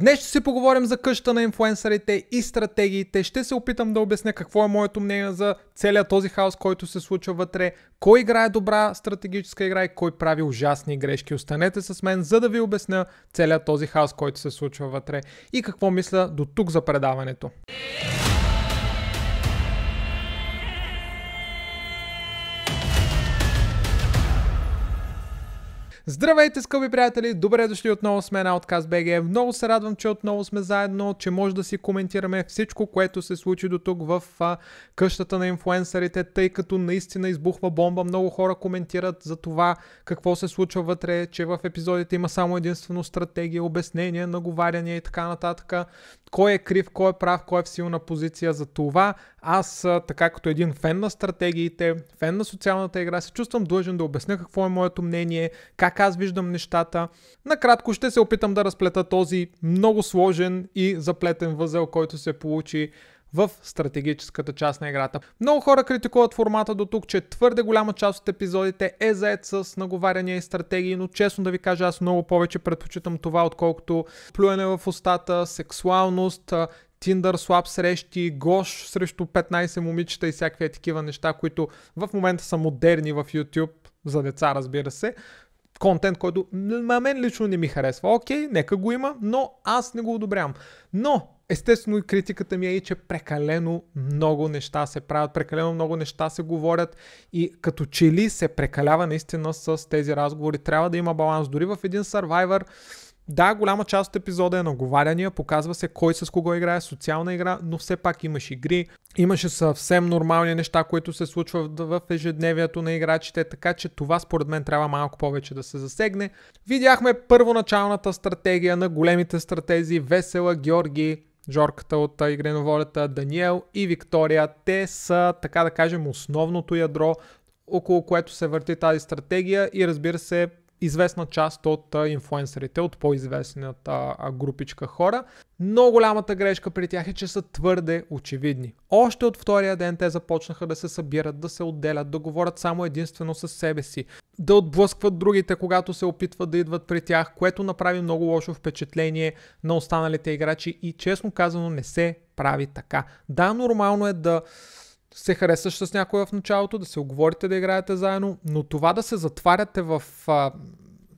Днес ще си поговорим за къщата на инфлуенсърите и стратегиите. Ще се опитам да обясня какво е моето мнение за целият този хаос, който се случва вътре, кой играе добра стратегическа игра и кой прави ужасни грешки. Останете с мен, за да ви обясня целият този хаос, който се случва вътре и какво мисля до тук за предаването. Здравейте, скъпи приятели! Добре дошли отново с мен Outcast BG. Много се радвам, че отново сме заедно, че може да си коментираме всичко, което се случи до тук в а, къщата на инфлуенсърите, тъй като наистина избухва бомба. Много хора коментират за това какво се случва вътре, че в епизодите има само единствено стратегия, обяснения, наговаряния и така нататък кой е крив, кой е прав, кой е в силна позиция за това. Аз, така като един фен на стратегиите, фен на социалната игра, се чувствам длъжен да обясня какво е моето мнение, как аз виждам нещата. Накратко ще се опитам да разплета този много сложен и заплетен възел, който се получи в стратегическата част на играта. Много хора критикуват формата до тук, че твърде голяма част от епизодите е заед с наговаряния и стратегии, но честно да ви кажа, аз много повече предпочитам това, отколкото плюене в устата, сексуалност, тиндър, слаб срещи, Гош срещу 15 момичета и всякакви такива неща, които в момента са модерни в YouTube, за деца разбира се. Контент, който на мен лично не ми харесва. Окей, нека го има, но аз не го одобрявам. Но Естествено и критиката ми е и, че прекалено много неща се правят, прекалено много неща се говорят и като че ли се прекалява наистина с тези разговори. Трябва да има баланс. Дори в един Survivor да, голяма част от епизода е наговаряния, показва се кой с кого играе, социална игра, но все пак имаш игри, имаше съвсем нормални неща, които се случват в ежедневието на играчите, така че това според мен трябва малко повече да се засегне. Видяхме първоначалната стратегия на големите стратези, Весела, Георги, Жорката от на волята, Даниел и Виктория. Те са, така да кажем, основното ядро, около което се върти тази стратегия и разбира се, известна част от инфуенсерите от по-известната групичка хора, но голямата грешка при тях е, че са твърде очевидни. Още от втория ден те започнаха да се събират, да се отделят, да говорят само единствено с себе си, да отблъскват другите, когато се опитват да идват при тях, което направи много лошо впечатление на останалите играчи и честно казано не се прави така. Да, нормално е да се харесаш с някой в началото, да се оговорите да играете заедно, но това да се затваряте в, а,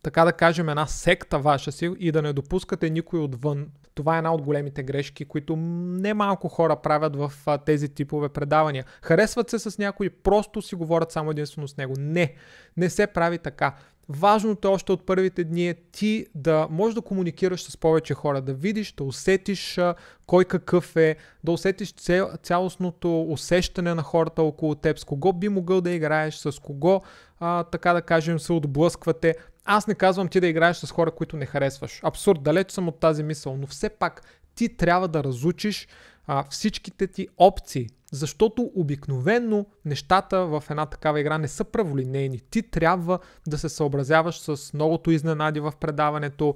така да кажем, една секта ваша си и да не допускате никой отвън, това е една от големите грешки, които немалко хора правят в а, тези типове предавания. Харесват се с някой, просто си говорят само единствено с него. Не, не се прави така. Важното е още от първите дни е ти да можеш да комуникираш с повече хора, да видиш, да усетиш кой какъв е, да усетиш цялостното усещане на хората около теб, с кого би могъл да играеш, с кого, а, така да кажем, се отблъсквате. Аз не казвам ти да играеш с хора, които не харесваш. Абсурд, далеч съм от тази мисъл, но все пак ти трябва да разучиш а, всичките ти опции защото обикновенно нещата в една такава игра не са праволинейни. Ти трябва да се съобразяваш с многото изненади в предаването,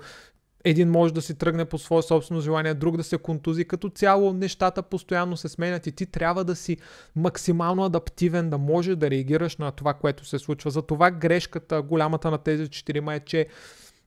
един може да си тръгне по свое собствено желание, друг да се контузи. Като цяло нещата постоянно се сменят и ти трябва да си максимално адаптивен, да може да реагираш на това, което се случва. Затова грешката, голямата на тези четирима е, че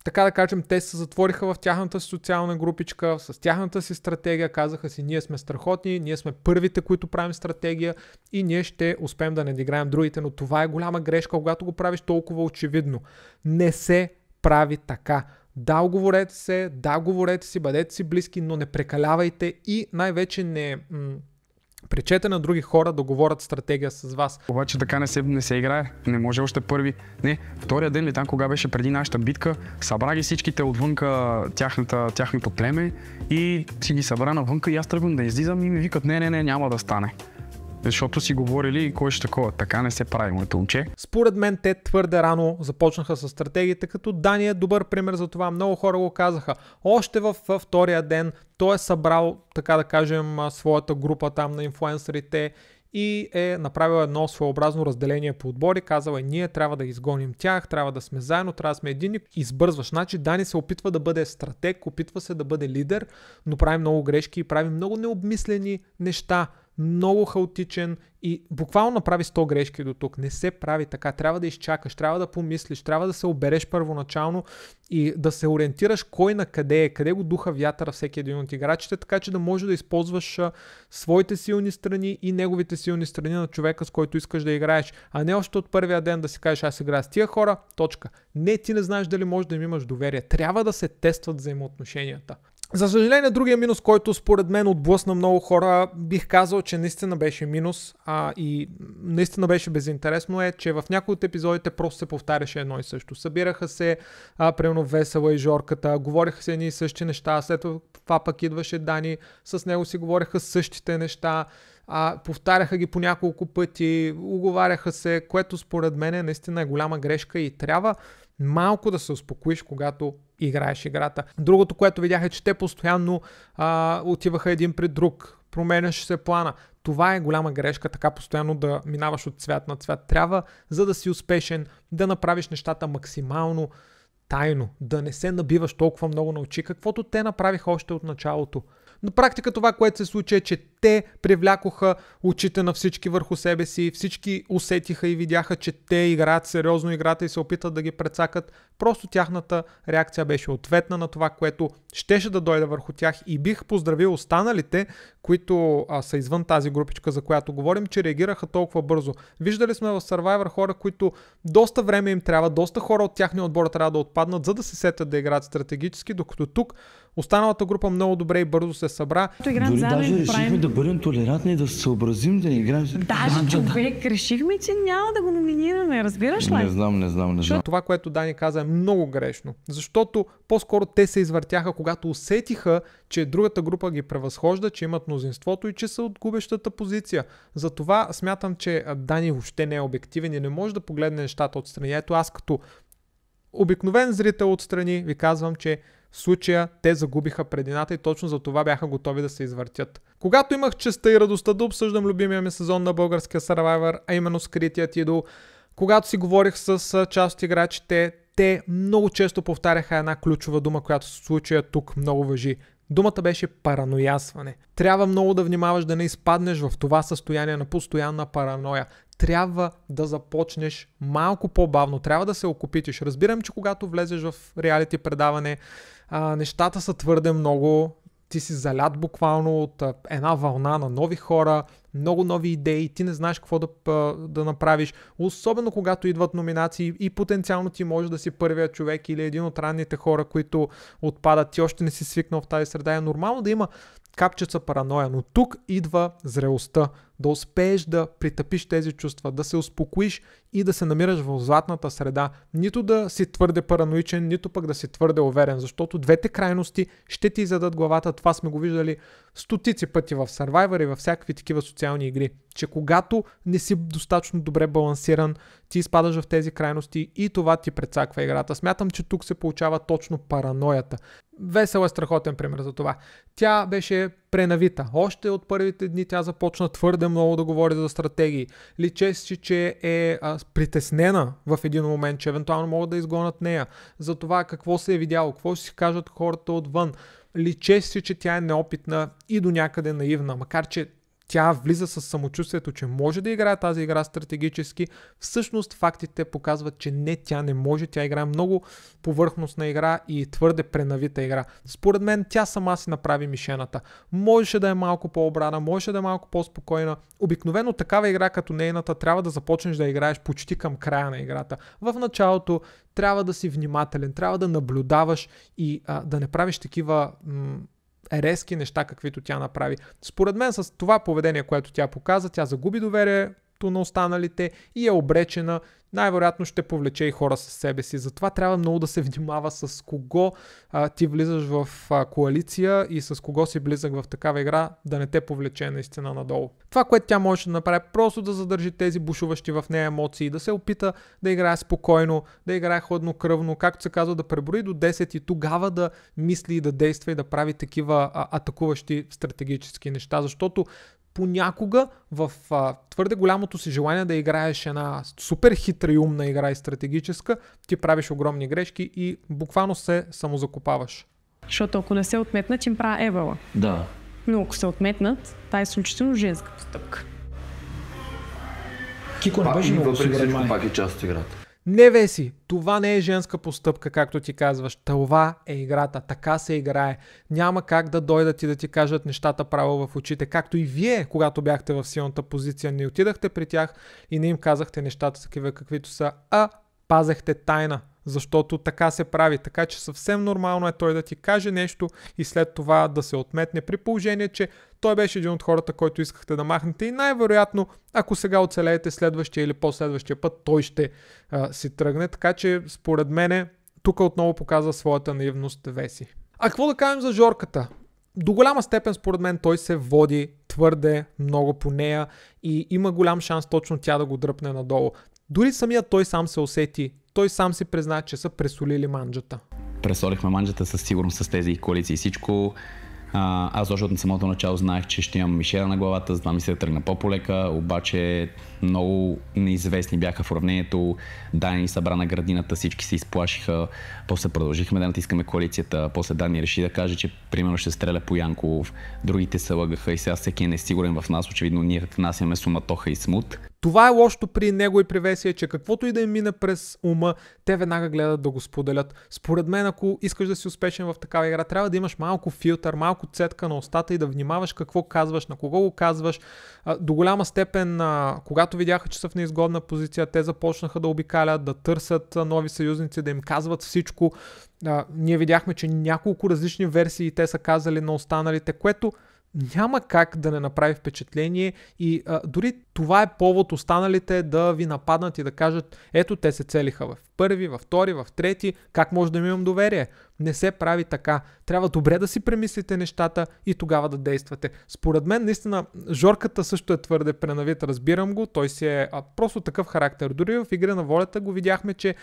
така да кажем, те се затвориха в тяхната си социална групичка, с тяхната си стратегия, казаха си, ние сме страхотни, ние сме първите, които правим стратегия и ние ще успеем да не играем другите, но това е голяма грешка, когато го правиш толкова очевидно. Не се прави така. Да, оговорете се, да, говорете си, бъдете си близки, но не прекалявайте и най-вече не... М- Пречете на други хора да говорят стратегия с вас. Обаче така не се, не се играе. Не може още първи. Не, втория ден ли там, кога беше преди нашата битка, събра ги всичките отвънка тяхната, тяхното племе и си ги събра навънка и аз тръгвам да излизам и ми викат не, не, не, няма да стане защото си говорили и кой ще такова. Така не се прави, моето момче. Според мен те твърде рано започнаха с стратегията, като Дания е добър пример за това. Много хора го казаха. Още във втория ден той е събрал, така да кажем, своята група там на инфлуенсърите и е направил едно своеобразно разделение по отбори. Казал е, ние трябва да изгоним тях, трябва да сме заедно, трябва да сме едини. Избързваш. Значи Дани се опитва да бъде стратег, опитва се да бъде лидер, но прави много грешки и прави много необмислени неща много хаотичен и буквално направи 100 грешки до тук. Не се прави така. Трябва да изчакаш, трябва да помислиш, трябва да се обереш първоначално и да се ориентираш кой на къде е, къде го духа вятъра всеки един от играчите, така че да можеш да използваш своите силни страни и неговите силни страни на човека, с който искаш да играеш, а не още от първия ден да си кажеш аз играя с тия хора, точка. Не, ти не знаеш дали можеш да им имаш доверие. Трябва да се тестват взаимоотношенията. За съжаление, другия минус, който според мен отблъсна много хора, бих казал, че наистина беше минус а, и наистина беше безинтересно е, че в някои от епизодите просто се повтаряше едно и също. Събираха се, а, примерно, Весела и Жорката, говориха се едни и същи неща, след това пък идваше Дани, с него си говореха същите неща, а, повтаряха ги по няколко пъти, Уговаряха се, което според мен е наистина е голяма грешка и трябва малко да се успокоиш, когато играеш играта. Другото, което видях е, че те постоянно а, отиваха един при друг, променяше се плана. Това е голяма грешка, така постоянно да минаваш от цвят на цвят. Трябва, за да си успешен, да направиш нещата максимално тайно, да не се набиваш толкова много на очи, каквото те направиха още от началото. На практика това, което се случи е, че те привлякоха очите на всички върху себе си, всички усетиха и видяха, че те играят сериозно играта и се опитат да ги прецакат. Просто тяхната реакция беше ответна на това, което щеше да дойде върху тях и бих поздравил останалите, които а, са извън тази групичка, за която говорим, че реагираха толкова бързо. Виждали сме в Survivor хора, които доста време им трябва, доста хора от тяхния отбор трябва да отпаднат, за да се сетят да играят стратегически, докато тук Останалата група много добре и бързо се събра. Дори даже решихме правим... да бъдем толерантни, да се съобразим, да не играем. Даже да, човек, да. решихме, че няма да го номинираме, разбираш ли? Не знам, не знам, не знам. Това, което Дани каза е много грешно, защото по-скоро те се извъртяха, когато усетиха, че другата група ги превъзхожда, че имат мнозинството и че са от губещата позиция. Затова смятам, че Дани въобще не е обективен и не може да погледне нещата отстрани. Ето аз като обикновен зрител отстрани ви казвам, че в случая те загубиха предината и точно за това бяха готови да се извъртят. Когато имах честа и радостта да обсъждам любимия ми сезон на българския Survivor, а именно скритият идол, когато си говорих с част от играчите, те много често повтаряха една ключова дума, която в случая тук много въжи. Думата беше параноясване. Трябва много да внимаваш да не изпаднеш в това състояние на постоянна параноя. Трябва да започнеш малко по-бавно, трябва да се окупитиш. Разбирам, че когато влезеш в реалити предаване, а, нещата са твърде много, ти си залят буквално от а, една вълна на нови хора, много нови идеи, ти не знаеш какво да, да направиш, особено когато идват номинации и потенциално ти може да си първият човек или един от ранните хора, които отпадат, ти още не си свикнал в тази среда. Е нормално да има капчеца параноя, но тук идва зрелостта. Да успееш да притъпиш тези чувства, да се успокоиш и да се намираш в златната среда. Нито да си твърде параноичен, нито пък да си твърде уверен, защото двете крайности ще ти задат главата. Това сме го виждали стотици пъти в Survivor и във всякакви такива социални игри. Че когато не си достатъчно добре балансиран, ти изпадаш в тези крайности и това ти предсаква играта. Смятам, че тук се получава точно параноята. Весел е страхотен пример за това. Тя беше пренавита. Още от първите дни тя започна твърде много да говори за стратегии. Личеше, че е а, притеснена в един момент, че евентуално могат да изгонят нея. За това какво се е видяло, какво ще си кажат хората отвън. Личеше, че тя е неопитна и до някъде наивна, макар че тя влиза с самочувствието, че може да играе тази игра стратегически. Всъщност фактите показват, че не, тя не може. Тя играе много повърхностна игра и твърде пренавита игра. Според мен тя сама си направи мишената. Можеше да е малко по-обрана, можеше да е малко по-спокойна. Обикновено такава игра като нейната трябва да започнеш да играеш почти към края на играта. В началото трябва да си внимателен, трябва да наблюдаваш и а, да не правиш такива м- резки неща, каквито тя направи. Според мен с това поведение, което тя показа, тя загуби доверие както на останалите и е обречена, най-вероятно ще повлече и хора със себе си. Затова трябва много да се внимава с кого а, ти влизаш в а, коалиция и с кого си близък в такава игра, да не те повлече наистина надолу. Това, което тя може да направи, просто да задържи тези бушуващи в нея емоции, да се опита да играе спокойно, да играе хладнокръвно, както се казва, да преброи до 10 и тогава да мисли и да действа и да прави такива а, атакуващи стратегически неща, защото понякога в а, твърде голямото си желание да играеш една супер хитра и умна игра и стратегическа, ти правиш огромни грешки и буквално се самозакопаваш. Защото ако не се отметнат, им правя ебала. Да. Но ако се отметнат, та е изключително женска постъпка. Кико не беше много въпреки пак е част от играта. Не, Веси, това не е женска постъпка, както ти казваш. Това е играта, така се играе. Няма как да дойдат и да ти кажат нещата право в очите. Както и вие, когато бяхте в силната позиция, не отидахте при тях и не им казахте нещата такива каквито са, а пазехте тайна защото така се прави. Така че съвсем нормално е той да ти каже нещо и след това да се отметне при положение, че той беше един от хората, който искахте да махнете и най-вероятно, ако сега оцелеете следващия или последващия път, той ще а, си тръгне. Така че според мене тук отново показва своята наивност Веси. А какво да кажем за Жорката? До голяма степен, според мен, той се води твърде много по нея и има голям шанс точно тя да го дръпне надолу. Дори самия той сам се усети той сам си призна, че са пресолили манджата. Пресолихме манджата със сигурност с тези коалиции и всичко. А, аз още от самото начало знаех, че ще имам мишера на главата, затова ми се да тръгна по-полека, обаче много неизвестни бяха в уравнението. Дани ни събра на градината, всички се изплашиха, после продължихме да натискаме коалицията, после Дани реши да каже, че примерно ще стреля по Янков, другите се лъгаха и сега всеки е несигурен в нас, очевидно ние внасяме суматоха и смут. Това е лошото при него и при че каквото и да им мине през ума, те веднага гледат да го споделят. Според мен, ако искаш да си успешен в такава игра, трябва да имаш малко филтър, малко цетка на устата и да внимаваш какво казваш, на кого го казваш. До голяма степен, когато видяха, че са в неизгодна позиция, те започнаха да обикалят, да търсят нови съюзници, да им казват всичко. Ние видяхме, че няколко различни версии те са казали на останалите, което няма как да не направи впечатление и а, дори това е повод останалите да ви нападнат и да кажат ето те се целиха в първи, във втори, в трети, как може да ми имам доверие? Не се прави така. Трябва добре да си премислите нещата и тогава да действате. Според мен, наистина, Жорката също е твърде пренавит, разбирам го, той си е а, просто такъв характер. Дори в Игра на волята го видяхме, че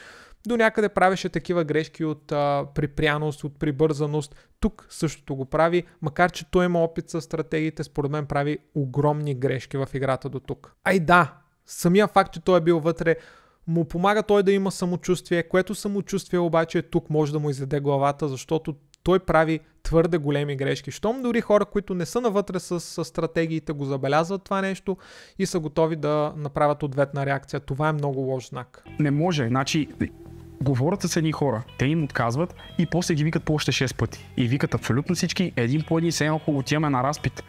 до някъде правеше такива грешки от а, припряност, от прибързаност. Тук същото го прави, макар че той има опит с стратегиите, според мен прави огромни грешки в играта до тук. Ай да, самия факт, че той е бил вътре, му помага той да има самочувствие, което самочувствие обаче е тук може да му изведе главата, защото той прави твърде големи грешки. Щом дори хора, които не са навътре с, с стратегиите, го забелязват това нещо и са готови да направят ответна реакция. Това е много лош знак. Не може. Значи, говорят с едни хора, те им отказват и после ги викат по още 6 пъти. И викат абсолютно всички, един по един, сега ако отиваме на разпит.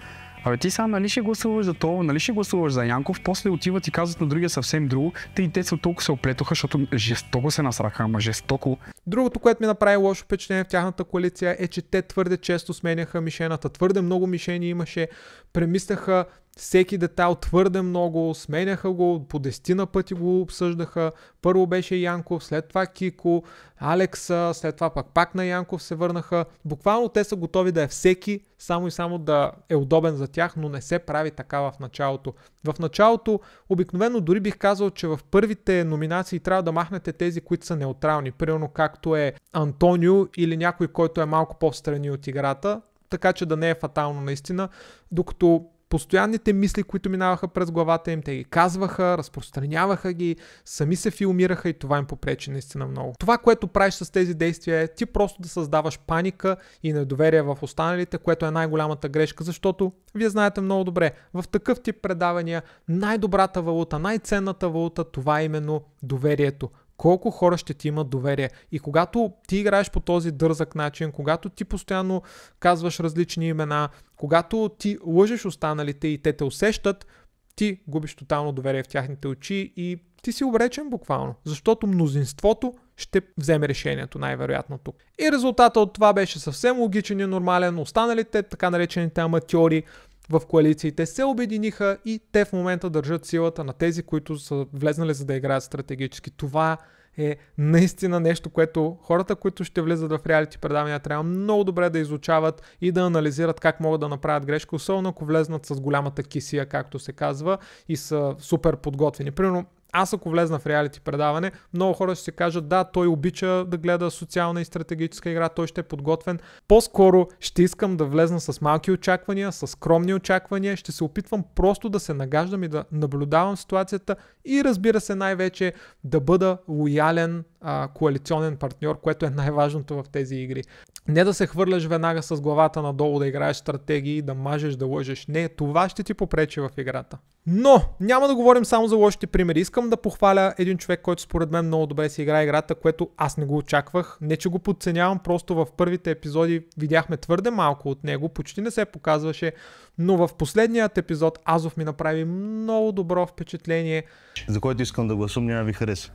Абе ти сега нали ще гласуваш за това, нали ще гласуваш за Янков, после отиват и казват на другия съвсем друго, те и те са толкова се оплетоха, защото жестоко се насраха, ама жестоко. Другото, което ми направи лошо впечатление в тяхната коалиция е, че те твърде често сменяха мишената. Твърде много мишени имаше, премисляха всеки детайл твърде много, сменяха го, по десетина пъти го обсъждаха. Първо беше Янков, след това Кико, Алекса, след това пак пак на Янков се върнаха. Буквално те са готови да е всеки, само и само да е удобен за тях, но не се прави така в началото. В началото обикновено дори бих казал, че в първите номинации трябва да махнете тези, които са неутрални. Примерно както е Антонио или някой, който е малко по-встрани от играта, така че да не е фатално наистина. Докато постоянните мисли, които минаваха през главата им, те ги казваха, разпространяваха ги, сами се филмираха и това им попречи наистина много. Това, което правиш с тези действия е ти просто да създаваш паника и недоверие в останалите, което е най-голямата грешка, защото вие знаете много добре, в такъв тип предавания най-добрата валута, най-ценната валута, това е именно доверието. Колко хора ще ти имат доверие? И когато ти играеш по този дързък начин, когато ти постоянно казваш различни имена, когато ти лъжеш останалите и те те усещат, ти губиш тотално доверие в тяхните очи и ти си обречен буквално, защото мнозинството ще вземе решението най-вероятно тук. И резултата от това беше съвсем логичен и нормален. Останалите, така наречените аматьори, в коалициите се обединиха и те в момента държат силата на тези, които са влезнали за да играят стратегически. Това е наистина нещо, което хората, които ще влизат в реалити предавания, трябва много добре да изучават и да анализират как могат да направят грешка, особено ако влезнат с голямата кисия, както се казва, и са супер подготвени. Примерно, аз ако влезна в реалити предаване, много хора ще си кажат, да, той обича да гледа социална и стратегическа игра, той ще е подготвен. По-скоро ще искам да влезна с малки очаквания, с скромни очаквания, ще се опитвам просто да се нагаждам и да наблюдавам ситуацията и разбира се най-вече да бъда лоялен а, коалиционен партньор, което е най-важното в тези игри. Не да се хвърляш веднага с главата надолу, да играеш стратегии, да мажеш, да лъжеш. Не, това ще ти попречи в играта. Но, няма да говорим само за лошите примери. Искам да похваля един човек, който според мен много добре си играе играта, което аз не го очаквах. Не, че го подценявам, просто в първите епизоди видяхме твърде малко от него, почти не се показваше, но в последният епизод Азов ми направи много добро впечатление. За което искам да гласувам, няма ви хареса.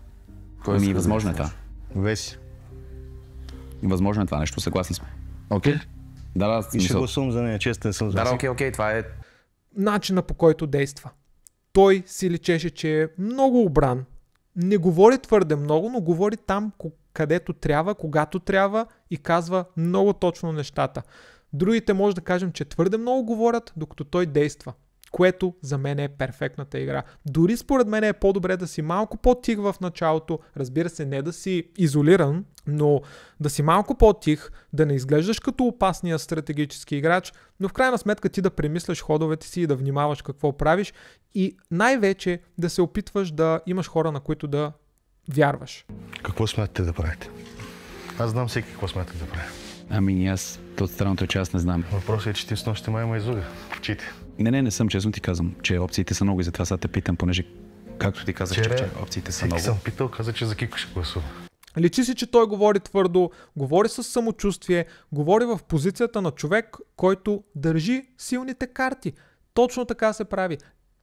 Кой ми, възможно да е това. Веси. Възможно е това нещо, съгласни сме. Окей. Okay. Да, да, И ще гласувам за нея, честен съм за Да, окей, окей, това е... Начина по който действа. Той си личеше, че е много обран. Не говори твърде много, но говори там, където трябва, когато трябва и казва много точно нещата. Другите може да кажем, че твърде много говорят, докато той действа което за мен е перфектната игра. Дори според мен е по-добре да си малко по-тих в началото, разбира се, не да си изолиран, но да си малко по-тих, да не изглеждаш като опасния стратегически играч, но в крайна сметка ти да премисляш ходовете си и да внимаваш какво правиш и най-вече да се опитваш да имаш хора, на които да вярваш. Какво смятате да правите? Аз знам всеки какво смятате да правя. Ами аз, от странното, част не знам. Въпросът е, че ти с нощите май ме изуга. в очите. Не, не, не съм, честно ти казвам, че опциите са много и затова сега те питам, понеже както ти казах, Вчера, че, че опциите са много. съм питал, каза, че за Кико ще гласува. Личи си, че той говори твърдо, говори с самочувствие, говори в позицията на човек, който държи силните карти. Точно така се прави.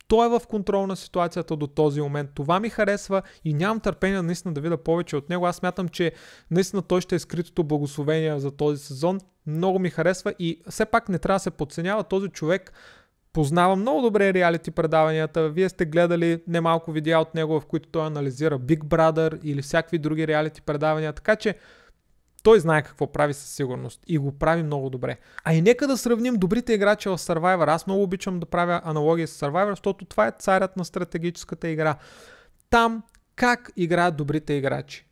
Той е в контрол на ситуацията до този момент. Това ми харесва и нямам търпение наистина да видя повече от него. Аз мятам, че наистина той ще е скритото благословение за този сезон. Много ми харесва и все пак не трябва да се подценява този човек познава много добре реалити предаванията. Вие сте гледали немалко видеа от него, в които той анализира Big Brother или всякакви други реалити предавания. Така че той знае какво прави със сигурност и го прави много добре. А и нека да сравним добрите играчи в Survivor. Аз много обичам да правя аналогия с Survivor, защото това е царят на стратегическата игра. Там как играят добрите играчи?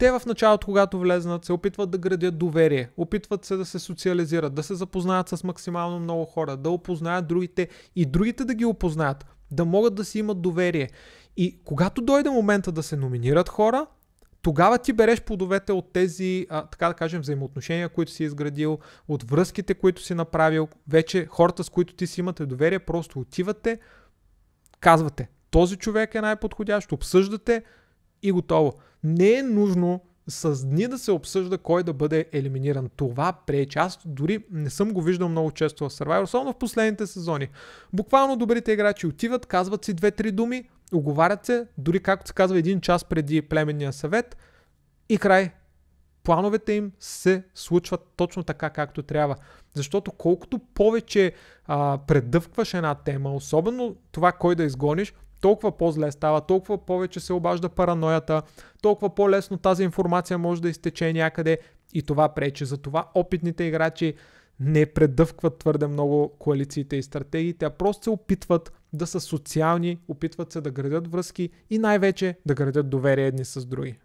Те в началото, когато влезнат, се опитват да градят доверие, опитват се да се социализират, да се запознаят с максимално много хора, да опознаят другите и другите да ги опознаят, да могат да си имат доверие. И когато дойде момента да се номинират хора, тогава ти береш плодовете от тези, а, така да кажем, взаимоотношения, които си изградил, от връзките, които си направил. Вече хората, с които ти си имате доверие, просто отивате, казвате, този човек е най-подходящ, обсъждате и готово не е нужно с дни да се обсъжда кой да бъде елиминиран. Това пречи. Аз дори не съм го виждал много често в Survivor, особено в последните сезони. Буквално добрите играчи отиват, казват си две-три думи, оговарят се, дори както се казва един час преди племенния съвет и край. Плановете им се случват точно така, както трябва. Защото колкото повече а, предъвкваш една тема, особено това кой да изгониш, толкова по-зле става, толкова повече се обажда параноята, толкова по-лесно тази информация може да изтече някъде и това пречи. Затова опитните играчи не предъвкват твърде много коалициите и стратегиите, а просто се опитват да са социални, опитват се да градят връзки и най-вече да градят доверие едни с други.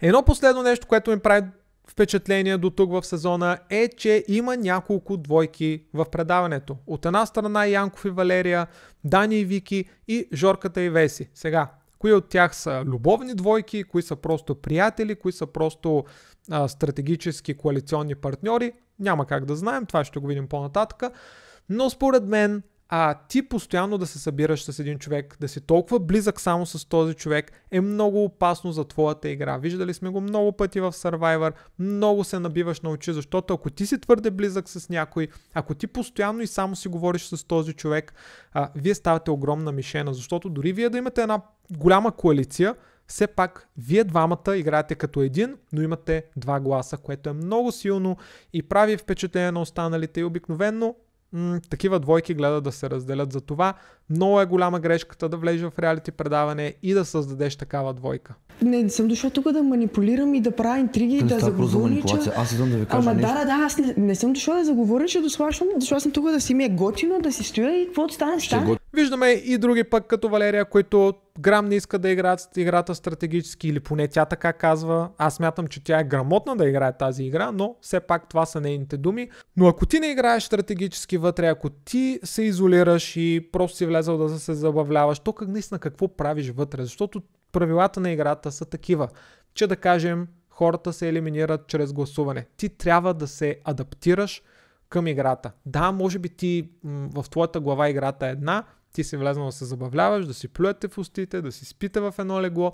Едно последно нещо, което ми прави впечатление до тук в сезона е, че има няколко двойки в предаването. От една страна Янков и Валерия, Дани и Вики и Жорката и Веси. Сега, кои от тях са любовни двойки, кои са просто приятели, кои са просто а, стратегически коалиционни партньори, няма как да знаем, това ще го видим по-нататък. Но според мен а ти постоянно да се събираш с един човек, да си толкова близък само с този човек е много опасно за твоята игра. Виждали сме го много пъти в Survivor, много се набиваш на очи, защото ако ти си твърде близък с някой, ако ти постоянно и само си говориш с този човек, а, вие ставате огромна мишена, защото дори вие да имате една голяма коалиция, все пак вие двамата играете като един, но имате два гласа, което е много силно и прави впечатление на останалите и обикновенно м- такива двойки гледат да се разделят за това. Много е голяма грешката да влезеш в реалити предаване и да създадеш такава двойка. Не, не съм дошла тук да манипулирам и да правя интриги и ами да заговорнича. За аз идвам да ви кажа Ама нещо. да, да, аз не, не съм дошла да заговорнича, дошла, съм тук да си ми е готино, да си стоя и каквото стане, е стане. Виждаме и други пък като Валерия, които грам не иска да играят играта стратегически или поне тя така казва. Аз мятам, че тя е грамотна да играе тази игра, но все пак това са нейните думи. Но ако ти не играеш стратегически вътре, ако ти се изолираш и просто си влезал да се забавляваш, то как наистина какво правиш вътре? Защото правилата на играта са такива, че да кажем хората се елиминират чрез гласуване. Ти трябва да се адаптираш към играта. Да, може би ти м- в твоята глава играта е една, ти си влезнал да се забавляваш, да си плюете в устите, да си спите в едно легло,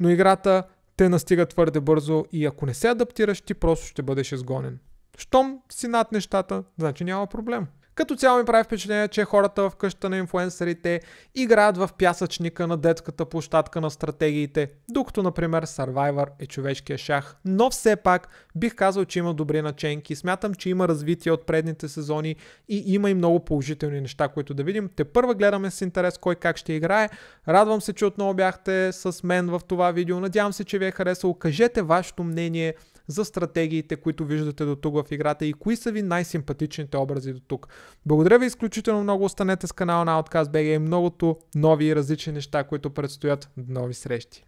но играта те настига твърде бързо и ако не се адаптираш, ти просто ще бъдеш изгонен. Щом си над нещата, значи няма проблем. Като цяло ми прави впечатление, че хората в къща на инфуенсерите играят в пясъчника на детската площадка на стратегиите, докато, например, Survivor е човешкия шах. Но все пак бих казал, че има добри наченки. Смятам, че има развитие от предните сезони и има и много положителни неща, които да видим. Те първа гледаме с интерес кой как ще играе. Радвам се, че отново бяхте с мен в това видео. Надявам се, че ви е харесало. Кажете вашето мнение за стратегиите, които виждате до тук в играта и кои са ви най-симпатичните образи до тук. Благодаря ви изключително много, останете с канала на Outcast BG и многото нови и различни неща, които предстоят нови срещи.